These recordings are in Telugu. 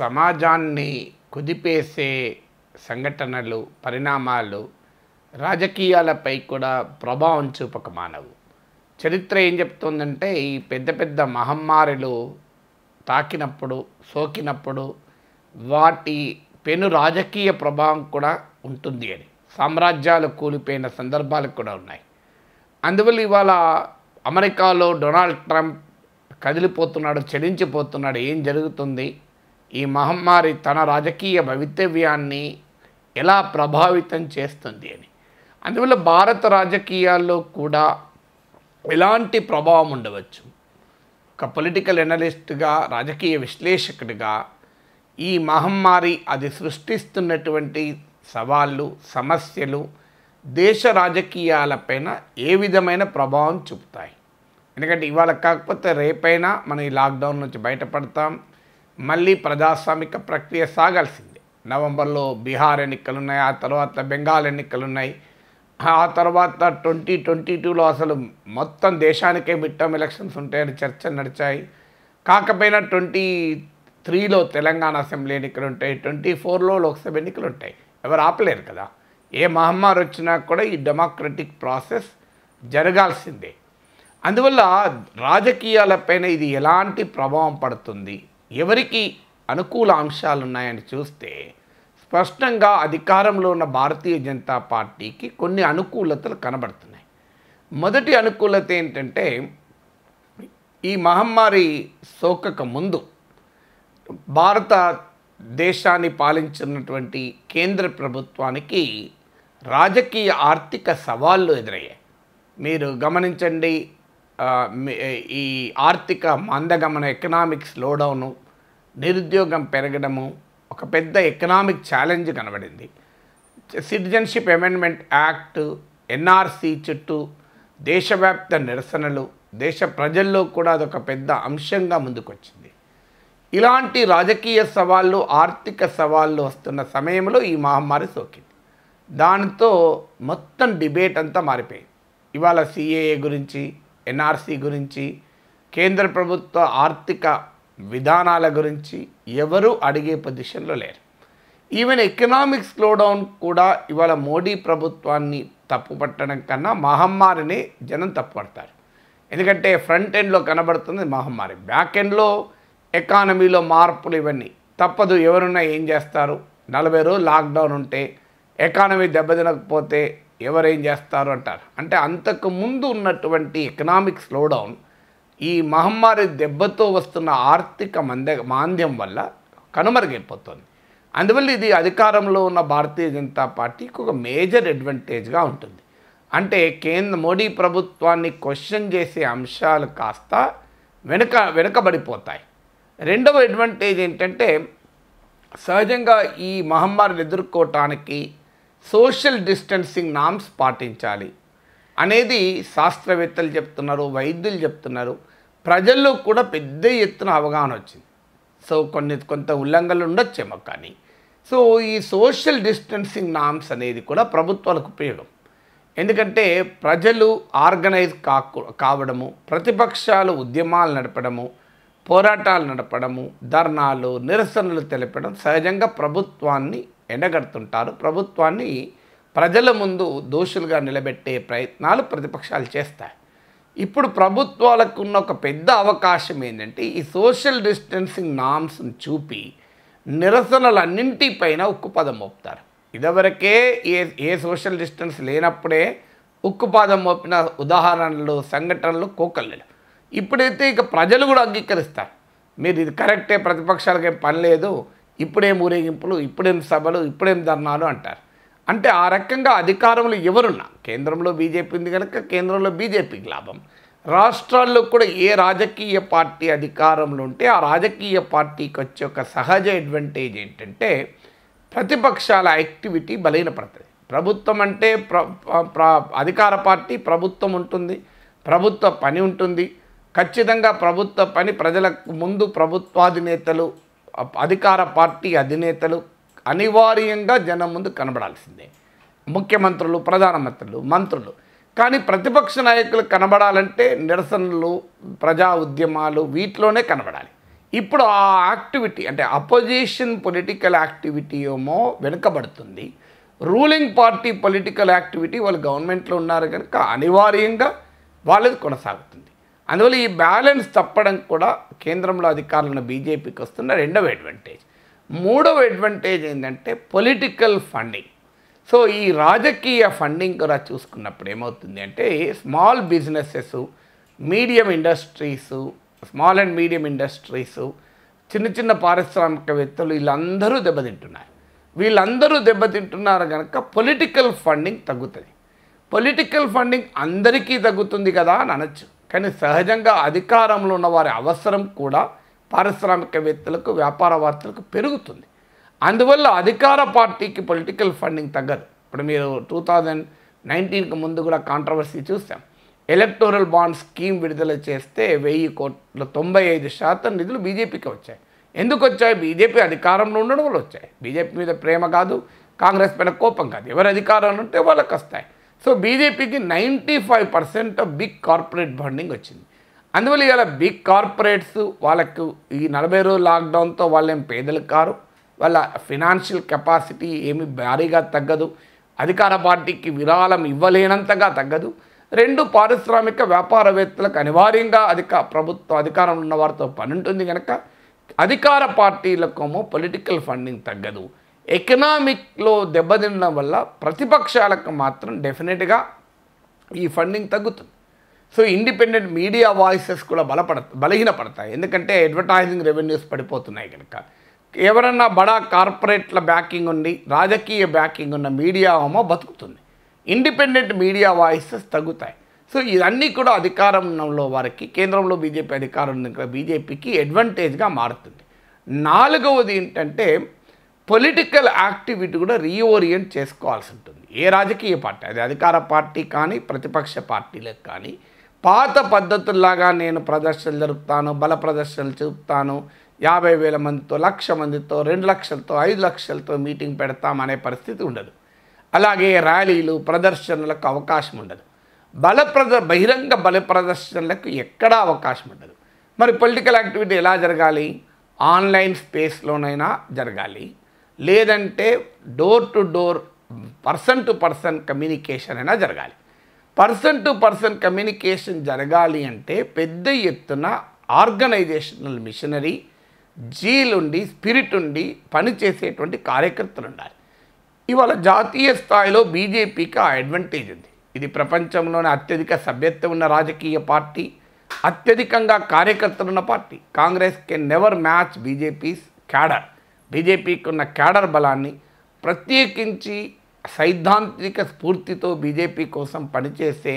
సమాజాన్ని కుదిపేసే సంఘటనలు పరిణామాలు రాజకీయాలపై కూడా ప్రభావం చూపక మానవు చరిత్ర ఏం చెప్తుందంటే ఈ పెద్ద పెద్ద మహమ్మారులు తాకినప్పుడు సోకినప్పుడు వాటి పెను రాజకీయ ప్రభావం కూడా ఉంటుంది అని సామ్రాజ్యాలు కూలిపోయిన సందర్భాలు కూడా ఉన్నాయి అందువల్ల ఇవాళ అమెరికాలో డొనాల్డ్ ట్రంప్ కదిలిపోతున్నాడు చెడించిపోతున్నాడు ఏం జరుగుతుంది ఈ మహమ్మారి తన రాజకీయ భవితవ్యాన్ని ఎలా ప్రభావితం చేస్తుంది అని అందువల్ల భారత రాజకీయాల్లో కూడా ఎలాంటి ప్రభావం ఉండవచ్చు ఒక పొలిటికల్ ఎనలిస్ట్గా రాజకీయ విశ్లేషకుడిగా ఈ మహమ్మారి అది సృష్టిస్తున్నటువంటి సవాళ్ళు సమస్యలు దేశ రాజకీయాలపైన ఏ విధమైన ప్రభావం చూపుతాయి ఎందుకంటే ఇవాళ కాకపోతే రేపైనా మనం ఈ లాక్డౌన్ నుంచి బయటపడతాం మళ్ళీ ప్రజాస్వామిక ప్రక్రియ సాగాల్సిందే నవంబర్లో బీహార్ ఎన్నికలున్నాయి ఆ తర్వాత బెంగాల్ ఎన్నికలున్నాయి ఆ తర్వాత ట్వంటీ ట్వంటీ టూలో అసలు మొత్తం దేశానికే మిడ్ టర్మ్ ఎలక్షన్స్ ఉంటాయని చర్చలు నడిచాయి కాకపోయినా ట్వంటీ త్రీలో తెలంగాణ అసెంబ్లీ ఎన్నికలు ఉంటాయి ట్వంటీ ఫోర్లో లోక్సభ ఎన్నికలు ఉంటాయి ఎవరు ఆపలేరు కదా ఏ మహమ్మారి వచ్చినా కూడా ఈ డెమోక్రటిక్ ప్రాసెస్ జరగాల్సిందే అందువల్ల రాజకీయాలపైన ఇది ఎలాంటి ప్రభావం పడుతుంది ఎవరికి అనుకూల అంశాలు ఉన్నాయని చూస్తే స్పష్టంగా అధికారంలో ఉన్న భారతీయ జనతా పార్టీకి కొన్ని అనుకూలతలు కనబడుతున్నాయి మొదటి అనుకూలత ఏంటంటే ఈ మహమ్మారి సోకక ముందు భారత దేశాన్ని పాలించినటువంటి కేంద్ర ప్రభుత్వానికి రాజకీయ ఆర్థిక సవాళ్ళు ఎదురయ్యాయి మీరు గమనించండి ఈ ఆర్థిక మందగమన ఎకనామిక్ స్లోడౌను నిరుద్యోగం పెరగడము ఒక పెద్ద ఎకనామిక్ ఛాలెంజ్ కనబడింది సిటిజన్షిప్ అమెండ్మెంట్ యాక్ట్ ఎన్ఆర్సీ చుట్టూ దేశవ్యాప్త నిరసనలు దేశ ప్రజల్లో కూడా అదొక పెద్ద అంశంగా ముందుకొచ్చింది ఇలాంటి రాజకీయ సవాళ్ళు ఆర్థిక సవాళ్ళు వస్తున్న సమయంలో ఈ మహమ్మారి సోకింది దానితో మొత్తం డిబేట్ అంతా మారిపోయింది ఇవాళ సిఏఏ గురించి ఎన్ఆర్సీ గురించి కేంద్ర ప్రభుత్వ ఆర్థిక విధానాల గురించి ఎవరు అడిగే పొజిషన్లో లేరు ఈవెన్ ఎకనామిక్ స్లోడౌన్ కూడా ఇవాళ మోడీ ప్రభుత్వాన్ని తప్పుపట్టడం కన్నా మహమ్మారిని జనం తప్పుపడతారు ఎందుకంటే ఫ్రంట్ ఎండ్లో కనబడుతుంది మహమ్మారి బ్యాక్ ఎండ్లో ఎకానమీలో మార్పులు ఇవన్నీ తప్పదు ఎవరున్నా ఏం చేస్తారు నలభై రోజులు లాక్డౌన్ ఉంటే ఎకానమీ దెబ్బతినకపోతే ఎవరేం చేస్తారు అంటారు అంటే అంతకు ముందు ఉన్నటువంటి ఎకనామిక్ స్లోడౌన్ ఈ మహమ్మారి దెబ్బతో వస్తున్న ఆర్థిక మంద మాంద్యం వల్ల కనుమరుగైపోతుంది అందువల్ల ఇది అధికారంలో ఉన్న భారతీయ జనతా పార్టీకి ఒక మేజర్ అడ్వాంటేజ్గా ఉంటుంది అంటే కేంద్ర మోడీ ప్రభుత్వాన్ని క్వశ్చన్ చేసే అంశాలు కాస్త వెనుక వెనుకబడిపోతాయి రెండవ అడ్వాంటేజ్ ఏంటంటే సహజంగా ఈ మహమ్మారిని ఎదుర్కోవటానికి సోషల్ డిస్టెన్సింగ్ నామ్స్ పాటించాలి అనేది శాస్త్రవేత్తలు చెప్తున్నారు వైద్యులు చెప్తున్నారు ప్రజల్లో కూడా పెద్ద ఎత్తున అవగాహన వచ్చింది సో కొన్ని కొంత ఉల్లంఘనలు ఉండొచ్చేమో కానీ సో ఈ సోషల్ డిస్టెన్సింగ్ నామ్స్ అనేది కూడా ప్రభుత్వాలకు ఉపయోగం ఎందుకంటే ప్రజలు ఆర్గనైజ్ కాకు కావడము ప్రతిపక్షాలు ఉద్యమాలు నడపడము పోరాటాలు నడపడము ధర్నాలు నిరసనలు తెలపడం సహజంగా ప్రభుత్వాన్ని ఎండగడుతుంటారు ప్రభుత్వాన్ని ప్రజల ముందు దోషులుగా నిలబెట్టే ప్రయత్నాలు ప్రతిపక్షాలు చేస్తాయి ఇప్పుడు ప్రభుత్వాలకు ఉన్న ఒక పెద్ద అవకాశం ఏంటంటే ఈ సోషల్ డిస్టెన్సింగ్ నామ్స్ని చూపి నిరసనలన్నింటిపైన ఉక్కుపదం మోపుతారు ఇదివరకే ఏ ఏ సోషల్ డిస్టెన్స్ లేనప్పుడే ఉక్కుపాదం మోపిన ఉదాహరణలు సంఘటనలు కోకల్లేలు ఇప్పుడైతే ఇక ప్రజలు కూడా అంగీకరిస్తారు మీరు ఇది కరెక్టే ప్రతిపక్షాలకేం పని లేదు ఇప్పుడేం ఊరేగింపులు ఇప్పుడేం సభలు ఇప్పుడేం ధర్నాలు అంటారు అంటే ఆ రకంగా అధికారంలో ఎవరున్నా కేంద్రంలో బీజేపీ ఉంది కనుక కేంద్రంలో బీజేపీకి లాభం రాష్ట్రాల్లో కూడా ఏ రాజకీయ పార్టీ అధికారంలో ఉంటే ఆ రాజకీయ పార్టీకి వచ్చే ఒక సహజ అడ్వాంటేజ్ ఏంటంటే ప్రతిపక్షాల యాక్టివిటీ బలహీనపడుతుంది ప్రభుత్వం అంటే ప్ర అధికార పార్టీ ప్రభుత్వం ఉంటుంది ప్రభుత్వ పని ఉంటుంది ఖచ్చితంగా ప్రభుత్వ పని ప్రజలకు ముందు ప్రభుత్వాధినేతలు అధికార పార్టీ అధినేతలు అనివార్యంగా జనం ముందు కనబడాల్సిందే ముఖ్యమంత్రులు ప్రధానమంత్రులు మంత్రులు కానీ ప్రతిపక్ష నాయకులు కనబడాలంటే నిరసనలు ప్రజా ఉద్యమాలు వీటిలోనే కనబడాలి ఇప్పుడు ఆ యాక్టివిటీ అంటే అపోజిషన్ పొలిటికల్ యాక్టివిటీ ఏమో వెనుకబడుతుంది రూలింగ్ పార్టీ పొలిటికల్ యాక్టివిటీ వాళ్ళు గవర్నమెంట్లో ఉన్నారు కనుక అనివార్యంగా వాళ్ళది కొనసాగుతుంది అందువల్ల ఈ బ్యాలెన్స్ తప్పడం కూడా కేంద్రంలో అధికారులను బీజేపీకి వస్తున్న రెండవ అడ్వాంటేజ్ మూడవ అడ్వాంటేజ్ ఏంటంటే పొలిటికల్ ఫండింగ్ సో ఈ రాజకీయ ఫండింగ్ కూడా చూసుకున్నప్పుడు ఏమవుతుంది అంటే small businesses medium industries small and medium industries చిన్న చిన్న పారిశ్రామికవేత్తలు వీళ్ళందరూ దెబ్బతింటున్నారు వీళ్ళందరూ దెబ్బతింటున్నారు కనుక పొలిటికల్ ఫండింగ్ తగ్గుతుంది పొలిటికల్ ఫండింగ్ అందరికీ తగ్గుతుంది కదా అని అనొచ్చు కానీ సహజంగా అధికారంలో ఉన్న వారి అవసరం కూడా పారిశ్రామికవేత్తలకు వార్తలకు పెరుగుతుంది అందువల్ల అధికార పార్టీకి పొలిటికల్ ఫండింగ్ తగ్గదు ఇప్పుడు మీరు టూ థౌజండ్ నైన్టీన్కి ముందు కూడా కాంట్రవర్సీ చూసాం ఎలక్టోరల్ బాండ్ స్కీమ్ విడుదల చేస్తే వెయ్యి కోట్ల తొంభై ఐదు శాతం నిధులు బీజేపీకి వచ్చాయి ఎందుకు వచ్చాయి బీజేపీ అధికారంలో ఉండడం వల్ల వచ్చాయి బీజేపీ మీద ప్రేమ కాదు కాంగ్రెస్ పైన కోపం కాదు ఎవరు అధికారంలో ఉంటే వాళ్ళకి వస్తాయి సో బీజేపీకి ninety five percent of big corporate funding వచ్చింది అందువల్ల ఇవాళ బిగ్ కార్పొరేట్స్ వాళ్ళకు ఈ నలభై రోజుల లాక్డౌన్తో వాళ్ళేం పేదలు కారు వాళ్ళ ఫినాన్షియల్ కెపాసిటీ ఏమి భారీగా తగ్గదు అధికార పార్టీకి విరాళం ఇవ్వలేనంతగా తగ్గదు రెండు పారిశ్రామిక వ్యాపారవేత్తలకు అనివార్యంగా అధిక ప్రభుత్వ అధికారం ఉన్న వారితో పని ఉంటుంది కనుక అధికార పార్టీలకు పొలిటికల్ ఫండింగ్ తగ్గదు ఎకనామిక్లో దెబ్బతినడం వల్ల ప్రతిపక్షాలకు మాత్రం డెఫినెట్గా ఈ ఫండింగ్ తగ్గుతుంది సో ఇండిపెండెంట్ మీడియా వాయిసెస్ కూడా బలపడ బలహీనపడతాయి ఎందుకంటే అడ్వర్టైజింగ్ రెవెన్యూస్ పడిపోతున్నాయి కనుక ఎవరన్నా బడా కార్పొరేట్ల బ్యాకింగ్ ఉండి రాజకీయ బ్యాకింగ్ ఉన్న మీడియా హోమో బతుకుతుంది ఇండిపెండెంట్ మీడియా వాయిసెస్ తగ్గుతాయి సో ఇవన్నీ కూడా అధికారంలో వారికి కేంద్రంలో బీజేపీ అధికారం బీజేపీకి అడ్వాంటేజ్గా మారుతుంది నాలుగవది ఏంటంటే పొలిటికల్ యాక్టివిటీ కూడా రీఓరియంట్ చేసుకోవాల్సి ఉంటుంది ఏ రాజకీయ పార్టీ అది అధికార పార్టీ కానీ ప్రతిపక్ష పార్టీలకు కానీ పాత పద్ధతుల్లాగా నేను ప్రదర్శనలు జరుపుతాను బల ప్రదర్శనలు చూపుతాను యాభై వేల మందితో లక్ష మందితో రెండు లక్షలతో ఐదు లక్షలతో మీటింగ్ పెడతాం అనే పరిస్థితి ఉండదు అలాగే ర్యాలీలు ప్రదర్శనలకు అవకాశం ఉండదు బల ప్రద బహిరంగ బల ప్రదర్శనలకు ఎక్కడా అవకాశం ఉండదు మరి పొలిటికల్ యాక్టివిటీ ఎలా జరగాలి ఆన్లైన్ స్పేస్లోనైనా జరగాలి లేదంటే door to door person to person communication అయినా జరగాలి పర్సన్ టు పర్సన్ కమ్యూనికేషన్ జరగాలి అంటే పెద్ద ఎత్తున ఆర్గనైజేషనల్ మిషనరీ జీలుండి స్పిరిట్ ఉండి పనిచేసేటువంటి కార్యకర్తలు ఉండాలి ఇవాళ జాతీయ స్థాయిలో బీజేపీకి ఆ అడ్వాంటేజ్ ఉంది ఇది ప్రపంచంలోనే అత్యధిక సభ్యత్వం ఉన్న రాజకీయ పార్టీ అత్యధికంగా కార్యకర్తలున్న party Congress can never match BJP's cadre బీజేపీకి ఉన్న క్యాడర్ బలాన్ని ప్రత్యేకించి సైద్ధాంతిక స్ఫూర్తితో బీజేపీ కోసం పనిచేసే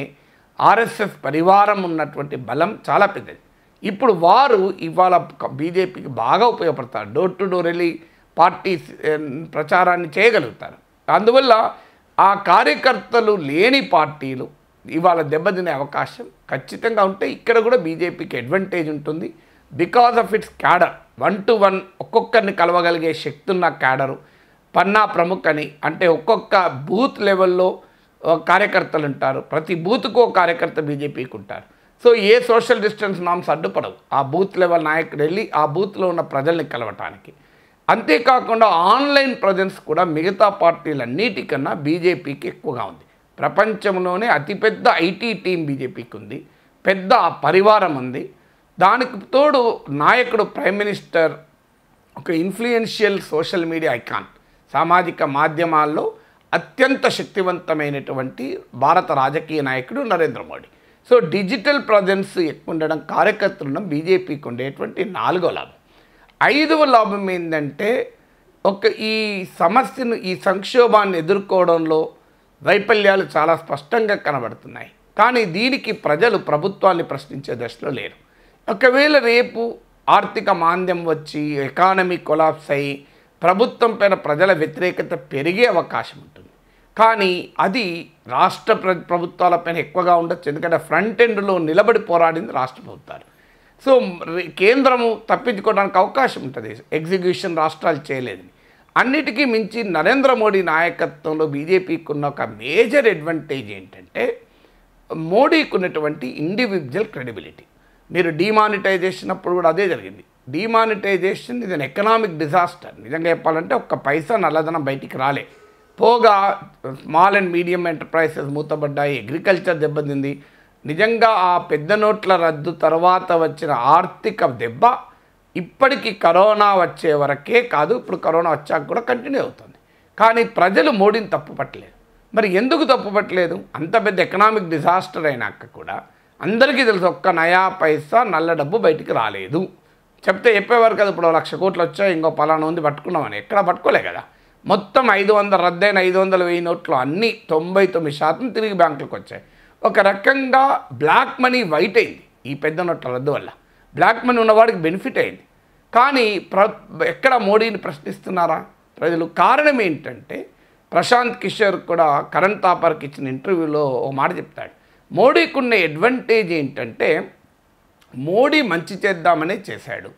ఆర్ఎస్ఎస్ పరివారం ఉన్నటువంటి బలం చాలా పెద్దది ఇప్పుడు వారు ఇవాళ బీజేపీకి బాగా ఉపయోగపడతారు డోర్ టు డోర్ వెళ్ళి పార్టీ ప్రచారాన్ని చేయగలుగుతారు అందువల్ల ఆ కార్యకర్తలు లేని పార్టీలు ఇవాళ దెబ్బతినే అవకాశం ఖచ్చితంగా ఉంటే ఇక్కడ కూడా బీజేపీకి అడ్వాంటేజ్ ఉంటుంది because of its cadre one to one ఒక్కొక్కరిని కలవగలిగే శక్తున్న ఉన్న క్యాడరు పన్నా ప్రముఖ అని అంటే ఒక్కొక్క బూత్ లెవెల్లో కార్యకర్తలు ఉంటారు ప్రతి బూత్కో కార్యకర్త బీజేపీకి ఉంటారు so a social distance norms అడ్డుపడవు ఆ బూత్ లెవెల్ నాయకుడు వెళ్ళి ఆ బూత్లో ఉన్న ప్రజల్ని కలవటానికి అంతేకాకుండా ఆన్లైన్ ప్రజెన్స్ కూడా మిగతా పార్టీలన్నిటికన్నా బీజేపీకి ఎక్కువగా ఉంది ప్రపంచంలోనే అతిపెద్ద ఐటీ టీం బీజేపీకి ఉంది పెద్ద పరివారం ఉంది దానికి తోడు నాయకుడు ప్రైమ్ మినిస్టర్ ఒక ఇన్ఫ్లుయెన్షియల్ సోషల్ మీడియా ఐకాన్ సామాజిక మాధ్యమాల్లో అత్యంత శక్తివంతమైనటువంటి భారత రాజకీయ నాయకుడు Narendra Modi so digital presence ఎక్కువ ఉండడం కార్యకర్తలు బీజేపీకి ఉండేటువంటి నాలుగో లాభం ఐదవ లాభం ఏంటంటే ఒక ఈ సమస్యను ఈ సంక్షోభాన్ని ఎదుర్కోవడంలో వైఫల్యాలు చాలా స్పష్టంగా కనబడుతున్నాయి కానీ దీనికి ప్రజలు ప్రభుత్వాన్ని ప్రశ్నించే దశలో లేరు ఒకవేళ రేపు ఆర్థిక మాంద్యం వచ్చి ఎకానమీ కొలాప్స్ అయ్యి ప్రభుత్వం పైన ప్రజల వ్యతిరేకత పెరిగే అవకాశం ఉంటుంది కానీ అది రాష్ట్ర ప్రభుత్వాల పైన ఎక్కువగా ఉండొచ్చు ఎందుకంటే ఫ్రంట్ ఎండ్లో నిలబడి పోరాడింది రాష్ట్ర ప్రభుత్వాలు సో కేంద్రము తప్పించుకోవడానికి అవకాశం ఉంటుంది ఎగ్జిక్యూషన్ రాష్ట్రాలు చేయలేదు అన్నిటికీ మించి నరేంద్ర మోడీ నాయకత్వంలో బీజేపీకి ఉన్న ఒక మేజర్ అడ్వాంటేజ్ ఏంటంటే మోడీకి ఉన్నటువంటి ఇండివిజువల్ క్రెడిబిలిటీ మీరు డిమానిటైజేషన్ అప్పుడు కూడా అదే జరిగింది డిమానిటైజేషన్ ఇది ఎకనామిక్ డిజాస్టర్ నిజంగా చెప్పాలంటే ఒక్క పైసా నల్లదనం బయటికి రాలే పోగా స్మాల్ అండ్ మీడియం ఎంటర్ప్రైజెస్ మూతబడ్డాయి అగ్రికల్చర్ దెబ్బతింది నిజంగా ఆ పెద్ద నోట్ల రద్దు తర్వాత వచ్చిన ఆర్థిక దెబ్బ ఇప్పటికీ కరోనా వచ్చే వరకే కాదు ఇప్పుడు కరోనా వచ్చాక కూడా కంటిన్యూ అవుతుంది కానీ ప్రజలు మోడీని తప్పుపట్టలేదు మరి ఎందుకు తప్పుపట్టలేదు అంత పెద్ద ఎకనామిక్ డిజాస్టర్ అయినాక కూడా అందరికీ తెలుసు ఒక్క నయా పైసా నల్ల డబ్బు బయటికి రాలేదు చెప్తే చెప్పేవారు కదా ఇప్పుడు లక్ష కోట్లు వచ్చాయి ఇంకో పలానా ఉంది పట్టుకున్నామని ఎక్కడ పట్టుకోలే కదా మొత్తం ఐదు వందల రద్దైన ఐదు వందల వెయ్యి నోట్లు అన్నీ తొంభై తొమ్మిది శాతం తిరిగి బ్యాంకులకు వచ్చాయి ఒక రకంగా బ్లాక్ మనీ వైట్ అయింది ఈ పెద్ద నోట్ల రద్దు వల్ల బ్లాక్ మనీ ఉన్నవాడికి బెనిఫిట్ అయింది కానీ ప్ర ఎక్కడ మోడీని ప్రశ్నిస్తున్నారా ప్రజలు కారణం ఏంటంటే ప్రశాంత్ కిషోర్ కూడా కరణ్ తాపర్కి ఇచ్చిన ఇంటర్వ్యూలో ఓ మాట చెప్తాడు మోడీకి ఉన్న అడ్వాంటేజ్ ఏంటంటే మోడీ మంచి చేద్దామని చేశాడు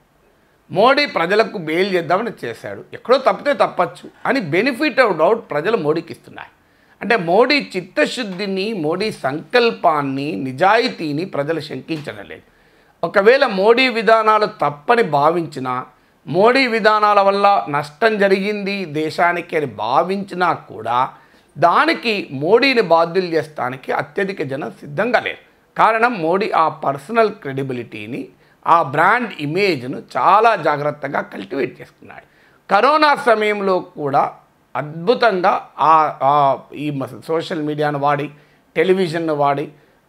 మోడీ ప్రజలకు బెయిల్ చేద్దామని చేశాడు ఎక్కడో తప్పితే తప్పచ్చు అని బెనిఫిట్ ఆఫ్ డౌట్ ప్రజలు మోడీకి ఇస్తున్నారు అంటే మోడీ చిత్తశుద్ధిని మోడీ సంకల్పాన్ని నిజాయితీని ప్రజలు శంకించడం లేదు ఒకవేళ మోడీ విధానాలు తప్పని భావించినా మోడీ విధానాల వల్ల నష్టం జరిగింది దేశానికి అని భావించినా కూడా దానికి మోడీని బాధ్యులు చేస్తానికి అత్యధిక జనం సిద్ధంగా లేరు కారణం మోడీ ఆ పర్సనల్ క్రెడిబిలిటీని ఆ బ్రాండ్ ఇమేజ్ను చాలా జాగ్రత్తగా కల్టివేట్ చేసుకున్నాడు కరోనా సమయంలో కూడా అద్భుతంగా ఆ ఈ సోషల్ మీడియాను వాడి టెలివిజన్ను వాడి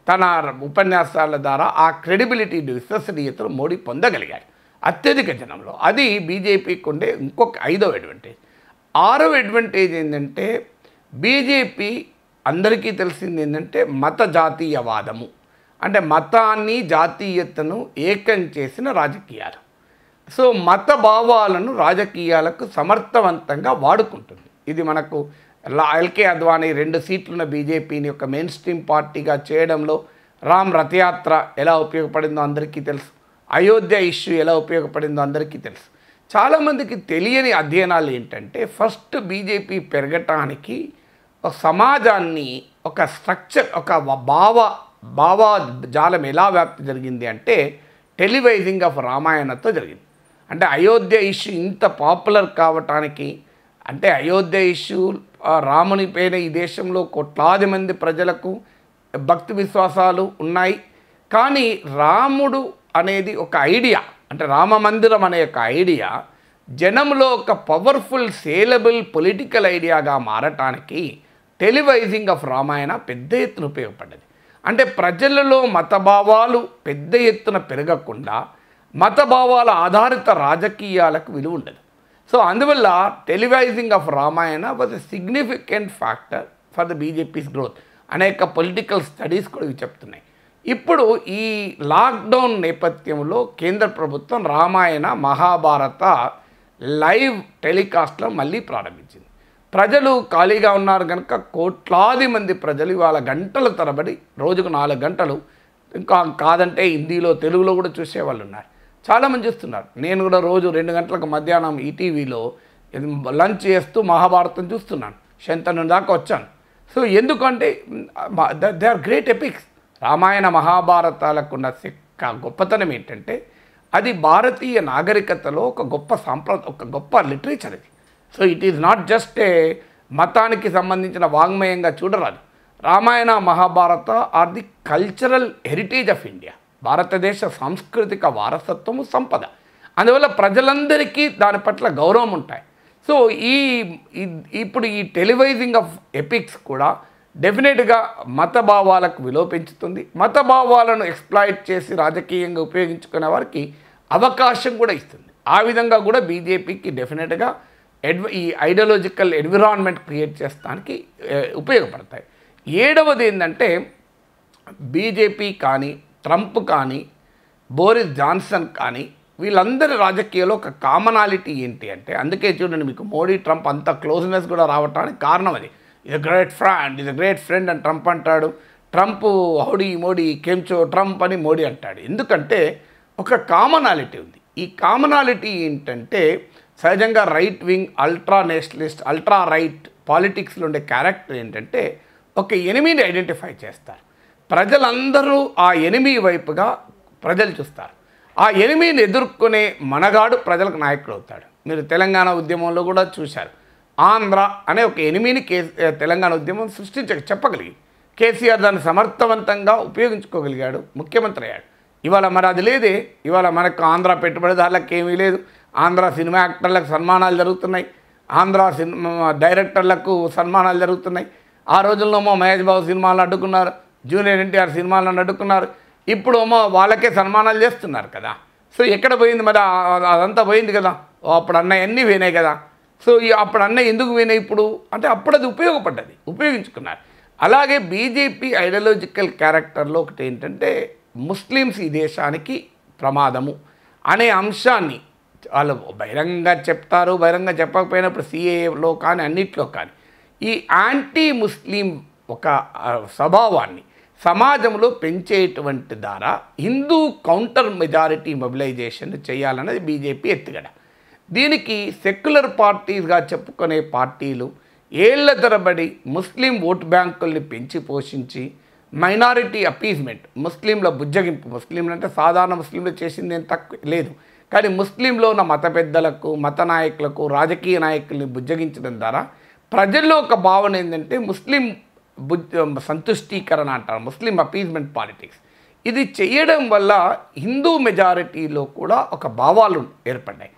తన ఉపన్యాసాల ద్వారా ఆ క్రెడిబిలిటీ విశ్వసనీయతను మోడీ పొందగలిగాడు అత్యధిక జనంలో అది బీజేపీకి ఉండే ఇంకొక ఐదవ అడ్వాంటేజ్ ఆరవ అడ్వాంటేజ్ ఏంటంటే బీజేపీ అందరికీ తెలిసింది ఏంటంటే మత జాతీయవాదము అంటే మతాన్ని జాతీయతను ఏకం చేసిన రాజకీయాలు సో మత భావాలను రాజకీయాలకు సమర్థవంతంగా వాడుకుంటుంది ఇది మనకు ఎల్కే అద్వానీ రెండు సీట్లున్న బీజేపీని ఒక మెయిన్ స్ట్రీమ్ పార్టీగా చేయడంలో రామ్ రథయాత్ర ఎలా ఉపయోగపడిందో అందరికీ తెలుసు అయోధ్య ఇష్యూ ఎలా ఉపయోగపడిందో అందరికీ తెలుసు చాలామందికి తెలియని అధ్యయనాలు ఏంటంటే ఫస్ట్ బీజేపీ పెరగటానికి ఒక సమాజాన్ని ఒక స్ట్రక్చర్ ఒక భావ జాలం ఎలా వ్యాప్తి జరిగింది అంటే టెలివైజింగ్ ఆఫ్ రామాయణతో జరిగింది అంటే అయోధ్య ఇష్యూ ఇంత పాపులర్ కావటానికి అంటే అయోధ్య ఇష్యూ రాముని పైన ఈ దేశంలో కోట్లాది మంది ప్రజలకు భక్తి విశ్వాసాలు ఉన్నాయి కానీ రాముడు అనేది ఒక ఐడియా అంటే రామ మందిరం అనే ఒక ఐడియా జనంలో ఒక పవర్ఫుల్ సేలబుల్ పొలిటికల్ ఐడియాగా మారటానికి టెలివైజింగ్ ఆఫ్ రామాయణ పెద్ద ఎత్తున ఉపయోగపడ్డది అంటే ప్రజలలో మతభావాలు పెద్ద ఎత్తున పెరగకుండా మతభావాల ఆధారిత రాజకీయాలకు విలువ ఉండదు సో అందువల్ల televising of Ramayana was a significant factor for the BJP's growth అనేక పొలిటికల్ స్టడీస్ కూడా ఇవి చెప్తున్నాయి ఇప్పుడు ఈ లాక్డౌన్ నేపథ్యంలో కేంద్ర ప్రభుత్వం రామాయణ మహాభారత లైవ్ టెలికాస్ట్లో మళ్ళీ ప్రారంభించింది ప్రజలు ఖాళీగా ఉన్నారు కనుక కోట్లాది మంది ప్రజలు ఇవాళ గంటల తరబడి రోజుకు నాలుగు గంటలు ఇంకా కాదంటే హిందీలో తెలుగులో కూడా చూసేవాళ్ళు ఉన్నారు చాలామంది చూస్తున్నారు నేను కూడా రోజు రెండు గంటలకు మధ్యాహ్నం ఈటీవీలో లంచ్ చేస్తూ మహాభారతం చూస్తున్నాను శంతను దాకా వచ్చాను సో ఎందుకంటే they are great epics Ramayana మహాభారతాలకు ఉన్న సిక్క గొప్పతనం ఏంటంటే అది భారతీయ నాగరికతలో ఒక గొప్ప సాంప్రద ఒక గొప్ప లిటరేచర్ అది so it is not just a మతానికి సంబంధించిన వాంగ్మయంగా చూడరాదు Ramayana Mahabharata are the cultural heritage of India భారతదేశ సాంస్కృతిక వారసత్వము సంపద అందువల్ల ప్రజలందరికీ దాని పట్ల గౌరవం ఉంటాయి సో ఈ ఇప్పుడు ఈ టెలివైజింగ్ ఆఫ్ ఎపిక్స్ కూడా డెఫినెట్గా మతభావాలకు విలోపించుతుంది మతభావాలను ఎక్స్ప్లాయిట్ చేసి రాజకీయంగా ఉపయోగించుకునే వారికి అవకాశం కూడా ఇస్తుంది ఆ విధంగా కూడా బీజేపీకి డెఫినెట్గా ఎడ్వ ఈ ఐడియాలజికల్ ఎన్విరాన్మెంట్ క్రియేట్ చేస్తానికి ఉపయోగపడతాయి ఏడవది ఏంటంటే బీజేపీ కానీ ట్రంప్ కానీ బోరిస్ జాన్సన్ కానీ వీళ్ళందరి రాజకీయాల్లో ఒక కామనాలిటీ ఏంటి అంటే అందుకే చూడండి మీకు మోడీ ట్రంప్ అంత క్లోజ్నెస్ కూడా రావటానికి కారణం అది ఇది గ్రేట్ ఫ్రెండ్ ఇది గ్రేట్ ఫ్రెండ్ అని ట్రంప్ అంటాడు ట్రంప్ హౌడీ మోడీ కెంచో ట్రంప్ అని మోడీ అంటాడు ఎందుకంటే ఒక కామనాలిటీ ఉంది ఈ కామనాలిటీ ఏంటంటే సహజంగా right wing ultra nationalist ultra right పాలిటిక్స్లో ఉండే క్యారెక్టర్ ఏంటంటే ఒక ఎనిమిని ఐడెంటిఫై చేస్తారు ప్రజలందరూ ఆ ఎనిమి వైపుగా ప్రజలు చూస్తారు ఆ ఎనిమిని ఎదుర్కొనే మనగాడు ప్రజలకు నాయకుడు అవుతాడు మీరు తెలంగాణ ఉద్యమంలో కూడా చూశారు ఆంధ్ర అనే ఒక ఎనిమిని కే తెలంగాణ ఉద్యమం సృష్టించ చెప్పగలిగింది కేసీఆర్ దాన్ని సమర్థవంతంగా ఉపయోగించుకోగలిగాడు ముఖ్యమంత్రి అయ్యాడు ఇవాళ మరి అది లేదే ఇవాళ మనకు ఆంధ్ర పెట్టుబడిదారులకు ఏమీ లేదు ఆంధ్ర సినిమా యాక్టర్లకు సన్మానాలు జరుగుతున్నాయి ఆంధ్ర సినిమా డైరెక్టర్లకు సన్మానాలు జరుగుతున్నాయి ఆ రోజుల్లోమో మహేష్ బాబు సినిమాలను అడ్డుకున్నారు జూనియర్ ఎన్టీఆర్ సినిమాలను అడ్డుకున్నారు ఇప్పుడేమో వాళ్ళకే సన్మానాలు చేస్తున్నారు కదా సో ఎక్కడ పోయింది మరి అదంతా పోయింది కదా అప్పుడు అన్నయ్య అన్నీ పోయినాయి కదా సో అప్పుడు అన్నయ్య ఎందుకు పోయినాయి ఇప్పుడు అంటే అప్పుడు అది ఉపయోగపడ్డది ఉపయోగించుకున్నారు అలాగే బీజేపీ ఐడియాలజికల్ క్యారెక్టర్లో ఒకటి ఏంటంటే ముస్లిమ్స్ ఈ దేశానికి ప్రమాదము అనే అంశాన్ని వాళ్ళు బహిరంగ చెప్తారు బహిరంగ చెప్పకపోయినప్పుడు సిఏలో కానీ అన్నిట్లో కానీ ఈ యాంటీ ముస్లిం ఒక స్వభావాన్ని సమాజంలో పెంచేటువంటి ద్వారా హిందూ కౌంటర్ మెజారిటీ మొబిలైజేషన్ చేయాలన్నది బీజేపీ ఎత్తుగడ దీనికి సెక్యులర్ పార్టీస్గా చెప్పుకునే పార్టీలు ఏళ్ల తరబడి ముస్లిం ఓటు బ్యాంకుల్ని పెంచి పోషించి మైనారిటీ అపీజ్మెంట్ ముస్లింల బుజ్జగింపు ముస్లింలు అంటే సాధారణ ముస్లింలు చేసింది ఏం తక్కువ లేదు కానీ ముస్లింలో ఉన్న మత పెద్దలకు మత నాయకులకు రాజకీయ నాయకుల్ని బుజ్జగించడం ద్వారా ప్రజల్లో ఒక భావన ఏంటంటే ముస్లిం బుజ్ సంతుష్టీకరణ అంటారు ముస్లిం అపీజ్మెంట్ పాలిటిక్స్ ఇది చేయడం వల్ల హిందూ మెజారిటీలో కూడా ఒక భావాలు ఏర్పడ్డాయి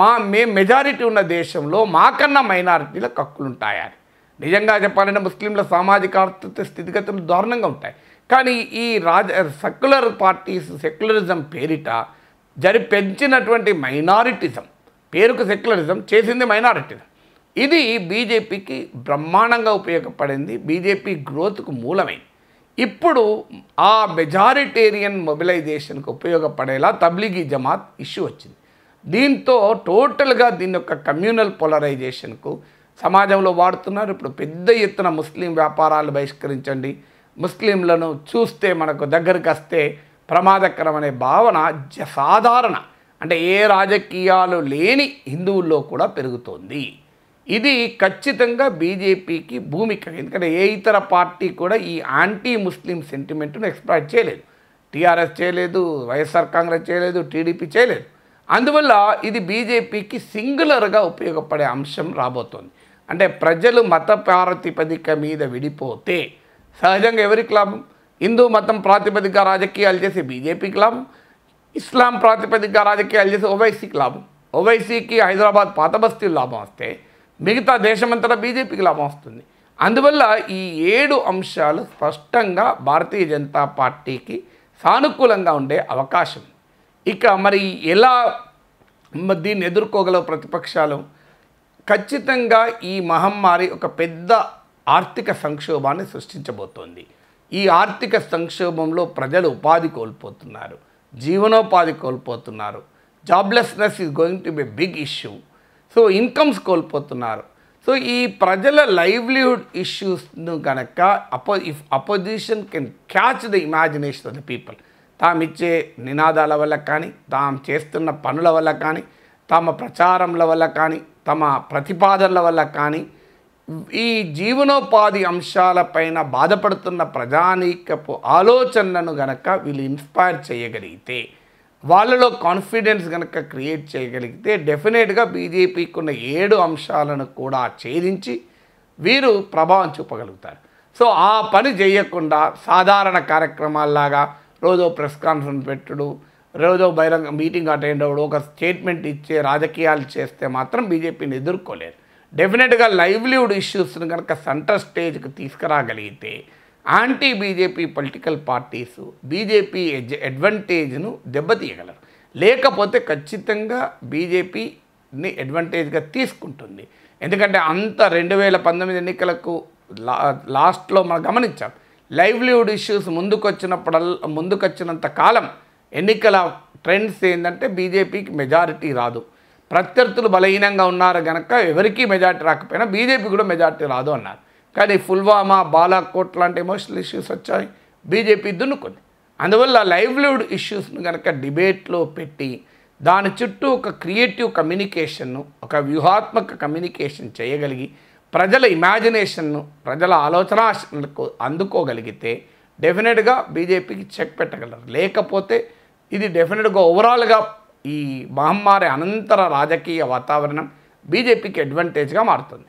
మా మే మెజారిటీ ఉన్న దేశంలో మాకన్నా మైనారిటీలకు హక్కులు ఉంటాయని నిజంగా చెప్పాలంటే ముస్లింల సామాజిక ఆర్థిక స్థితిగతులు దారుణంగా ఉంటాయి కానీ ఈ రాజ సెక్యులర్ పార్టీస్ సెక్యులరిజం పేరిట జరి పెంచినటువంటి మైనారిటిజం పేరుకు సెక్యులరిజం చేసింది మైనారిటిజం ఇది బీజేపీకి బ్రహ్మాండంగా ఉపయోగపడింది బీజేపీ గ్రోత్కు మూలమైంది ఇప్పుడు ఆ మెజారిటేరియన్ మొబిలైజేషన్కు ఉపయోగపడేలా తబ్లీగీ జమాత్ ఇష్యూ వచ్చింది దీంతో టోటల్గా దీని యొక్క కమ్యూనల్ పోలరైజేషన్కు సమాజంలో వాడుతున్నారు ఇప్పుడు పెద్ద ఎత్తున ముస్లిం వ్యాపారాలు బహిష్కరించండి ముస్లింలను చూస్తే మనకు దగ్గరికి వస్తే ప్రమాదకరం అనే భావన సాధారణ అంటే ఏ రాజకీయాలు లేని హిందువుల్లో కూడా పెరుగుతోంది ఇది ఖచ్చితంగా బీజేపీకి భూమిక ఎందుకంటే ఏ ఇతర పార్టీ కూడా ఈ యాంటీ ముస్లిం సెంటిమెంట్ను ఎక్స్ప్లాయిట్ చేయలేదు టీఆర్ఎస్ చేయలేదు వైఎస్ఆర్ కాంగ్రెస్ చేయలేదు టీడీపీ చేయలేదు అందువల్ల ఇది బీజేపీకి సింగులర్గా ఉపయోగపడే అంశం రాబోతోంది అంటే ప్రజలు మత ప్రాతిపదిక మీద విడిపోతే సహజంగా ఎవరికి లాభం హిందూ మతం ప్రాతిపదిక రాజకీయాలు చేసే బీజేపీకి లాభం ఇస్లాం ప్రాతిపదిక రాజకీయాలు చేసే ఓవైసీకి లాభం ఓవైసీకి హైదరాబాద్ పాత లాభం వస్తే మిగతా దేశమంతటా బీజేపీకి లాభం వస్తుంది అందువల్ల ఈ ఏడు అంశాలు స్పష్టంగా భారతీయ జనతా పార్టీకి సానుకూలంగా ఉండే అవకాశం ఇక మరి ఎలా దీన్ని ఎదుర్కోగలవు ప్రతిపక్షాలు ఖచ్చితంగా ఈ మహమ్మారి ఒక పెద్ద ఆర్థిక సంక్షోభాన్ని సృష్టించబోతోంది ఈ ఆర్థిక సంక్షోభంలో ప్రజలు ఉపాధి కోల్పోతున్నారు జీవనోపాధి కోల్పోతున్నారు joblessness is going to be big issue so incomes కోల్పోతున్నారు సో ఈ ప్రజల లైవ్లీహుడ్ ఇష్యూస్ను కనుక oppo if opposition can catch the imagination of the people ఇచ్చే నినాదాల వల్ల కానీ తాము చేస్తున్న పనుల వల్ల కానీ తమ ప్రచారంల వల్ల కానీ తమ ప్రతిపాదనల వల్ల కానీ ఈ జీవనోపాధి అంశాలపైన బాధపడుతున్న ప్రజానీకపు ఆలోచనలను గనక వీళ్ళు ఇన్స్పైర్ చేయగలిగితే వాళ్ళలో కాన్ఫిడెన్స్ కనుక క్రియేట్ చేయగలిగితే డెఫినెట్గా బీజేపీకి ఉన్న ఏడు అంశాలను కూడా ఛేదించి వీరు ప్రభావం చూపగలుగుతారు సో ఆ పని చేయకుండా సాధారణ కార్యక్రమాల్లాగా రోజో ప్రెస్ కాన్ఫరెన్స్ పెట్టుడు రోజో బహిరంగ మీటింగ్ అటెండ్ అవ్వడు ఒక స్టేట్మెంట్ ఇచ్చే రాజకీయాలు చేస్తే మాత్రం బీజేపీని ఎదుర్కోలేరు డెఫినెట్గా లైవ్లీవుడ్ ఇష్యూస్ను కనుక సెంటర్ స్టేజ్కి తీసుకురాగలిగితే anti BJP political parties BJP అడ్వాంటేజ్ను దెబ్బతీయగలరు లేకపోతే ఖచ్చితంగా బీజేపీని అడ్వాంటేజ్గా తీసుకుంటుంది ఎందుకంటే అంత రెండు వేల పంతొమ్మిది ఎన్నికలకు లా లాస్ట్లో మనం గమనించాం లైవ్లీవుడ్ ఇష్యూస్ ముందుకొచ్చినప్పుడల్ ముందుకొచ్చినంత కాలం ఎన్నికల ట్రెండ్స్ ఏంటంటే బీజేపీకి మెజారిటీ రాదు ప్రత్యర్థులు బలహీనంగా ఉన్నారు కనుక ఎవరికీ మెజార్టీ రాకపోయినా బీజేపీ కూడా మెజార్టీ రాదు అన్నారు కానీ పుల్వామా బాలాకోట్ లాంటి ఎమోషనల్ ఇష్యూస్ వచ్చాయి బీజేపీ దున్నుకుంది అందువల్ల లైవ్లీవుడ్ ఇష్యూస్ను కనుక డిబేట్లో పెట్టి దాని చుట్టూ ఒక క్రియేటివ్ కమ్యూనికేషన్ను ఒక వ్యూహాత్మక కమ్యూనికేషన్ చేయగలిగి ప్రజల ఇమాజినేషన్ను ప్రజల ఆలోచనాకు అందుకోగలిగితే డెఫినెట్గా బీజేపీకి చెక్ పెట్టగలరు లేకపోతే ఇది డెఫినెట్గా ఓవరాల్గా ఈ మహమ్మారి అనంతర రాజకీయ వాతావరణం బీజేపీకి అడ్వాంటేజ్గా మారుతుంది